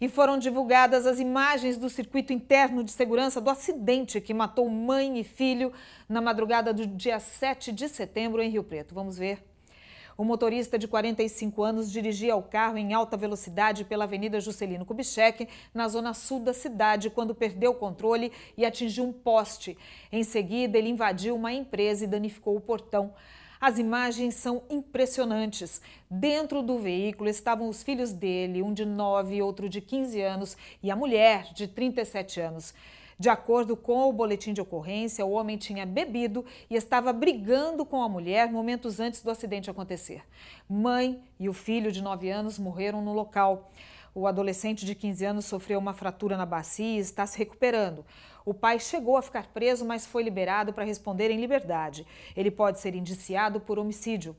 E foram divulgadas as imagens do circuito interno de segurança do acidente que matou mãe e filho na madrugada do dia 7 de setembro em Rio Preto. Vamos ver. O motorista de 45 anos dirigia o carro em alta velocidade pela Avenida Juscelino Kubitschek, na zona sul da cidade, quando perdeu o controle e atingiu um poste. Em seguida, ele invadiu uma empresa e danificou o portão. As imagens são impressionantes. Dentro do veículo estavam os filhos dele, um de 9 e outro de 15 anos, e a mulher, de 37 anos. De acordo com o boletim de ocorrência, o homem tinha bebido e estava brigando com a mulher momentos antes do acidente acontecer. Mãe e o filho de 9 anos morreram no local. O adolescente de 15 anos sofreu uma fratura na bacia e está se recuperando. O pai chegou a ficar preso, mas foi liberado para responder em liberdade. Ele pode ser indiciado por homicídio.